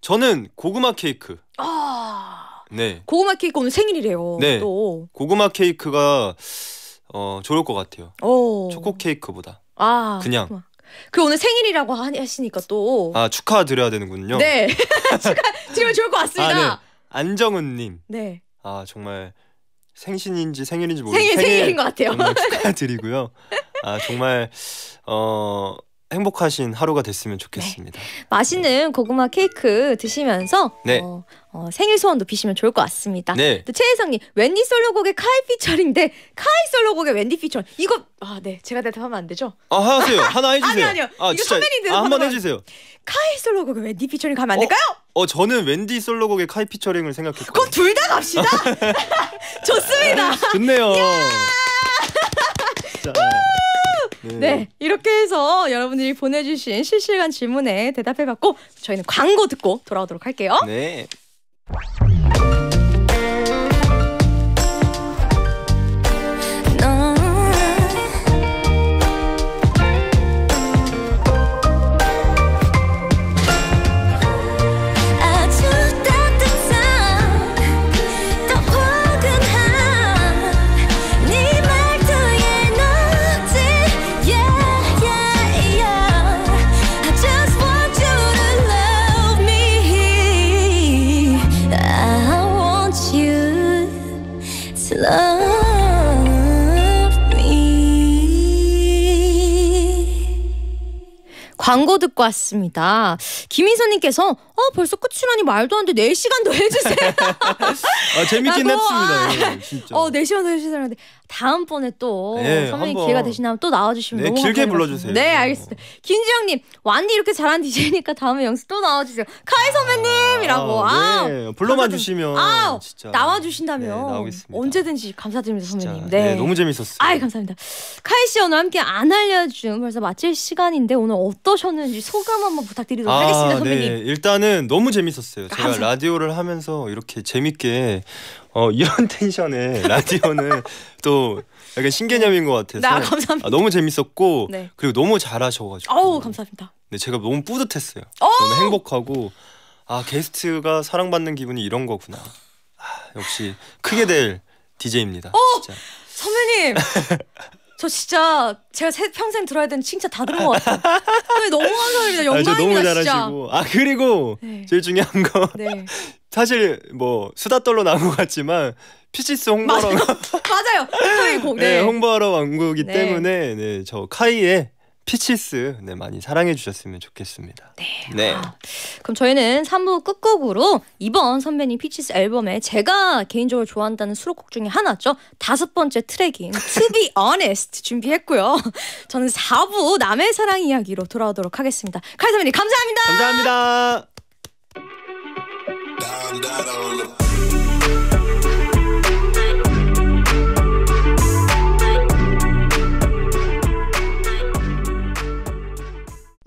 Speaker 2: 저는 고구마 케이크. 아. 네.
Speaker 1: 고구마 케이크 오늘 생일이래요. 네. 또.
Speaker 2: 고구마 케이크가 어, 좋을 것 같아요. 오. 초코 케이크보다.
Speaker 1: 아. 그냥. 고구마. 그 오늘 생일이라고 하시니까 또.
Speaker 2: 아 축하드려야 되는군요. 네.
Speaker 1: 축하드리 좋을 것 같습니다. 아, 네.
Speaker 2: 안정은님. 네. 아 정말 생신인지 생일인지 모르겠어요. 생일, 생일, 생일인 것 같아요. 축하드리고요. 아 정말 어 행복하신 하루가 됐으면 네. 좋겠습니다. 네.
Speaker 1: 맛있는 고구마 케이크 드시면서 네. 어, 어, 생일 소원 높이시면 좋을 것 같습니다. 네. 또 최혜성님 웬디 솔로곡에 카이 피처링데 카이 솔로곡에 웬디 피처 이거 아네 제가 대답하면 안 되죠?
Speaker 2: 아 하세요 하나 해주세요. 아니 아니요 아, 이거 선배님들 아, 한번 해주세요.
Speaker 1: 카이 솔로곡에 웬디 피처링 가면 안 어? 될까요?
Speaker 2: 어 저는 웬디 솔로곡에 카이 피처링을 생각했고 그럼 둘 다 갑시다. 좋습니다. 좋네요. 네. 네.
Speaker 1: 이렇게 해서 여러분들이 보내주신 실시간 질문에 대답해봤고 저희는 광고 듣고 돌아오도록 할게요. 네. 광고 듣고 왔습니다. 김희선님께서 어 벌써 끝이라니 말도 안 돼. 4시간 더 해주세요. 어,
Speaker 2: 아, 재밌긴 했습니다. 아.
Speaker 1: 어 4시간 더 해주세요. 다음번에 또 예, 선배님 기회가 되시나면 또 나와주시면 네, 너무 길게 불러주세요. 네 알겠습니다. 김지영님 완디 이렇게 잘한 제이니까 다음에 영수 또 나와주세요. 카이 아, 선배님이라고. 아, 네.
Speaker 2: 불러만 주시면 아,
Speaker 1: 진짜 나와주신다면 네, 나오겠습니다. 언제든지 감사드립니다 선배님. 네. 네. 너무 재밌었어요. 아 감사합니다. 카이 씨 오늘 함께 안 알려준 벌써 마칠 시간인데 오늘 어떠셨는지 소감 한번 부탁드리도록 아, 하겠습니다 네. 선배님.
Speaker 2: 일단은 너무 재밌었어요. 제가 감사 라디오를 하면서 이렇게 재밌게 어 이런 텐션의 라디오는 또 약간 신개념인 것 같아서 나 감사합니다. 아, 너무 재밌었고 네. 그리고 너무 잘하셔가지고
Speaker 1: 아우 감사합니다.
Speaker 2: 네 제가 너무 뿌듯했어요. 어! 너무 행복하고 아 게스트가 사랑받는 기분이 이런 거구나. 아, 역시 크게 될 DJ입니다.
Speaker 1: 어! 진짜. 선배님 저 진짜 제가 세, 평생 들어야 되는 칭찬
Speaker 2: 다 들은 것 같아요.
Speaker 1: 너무 감사합니다. 영광입니다. 아, 너무 잘하시고. 진짜. 아
Speaker 2: 그리고 네. 제일 중요한 거 네. 사실 뭐수다떨러 나온 것 같지만 피치스 홍보하러 맞아요.
Speaker 1: 맞아요. 저희 곡. 네. 네
Speaker 2: 홍보하러 온 거기 네. 때문에 네, 저 카이의 피치스 네, 많이 사랑해 주셨으면 좋겠습니다. 네. 네. 아,
Speaker 1: 그럼 저희는 3부 끝곡으로 이번 선배님 피치스 앨범에 제가 개인적으로 좋아한다는 수록곡 중에 하나죠. 다섯 번째 트랙인 To Be Honest 준비했고요. 저는 4부 남의 사랑 이야기로 돌아오도록 하겠습니다. 칼 선배님 감사합니다. 감사합니다.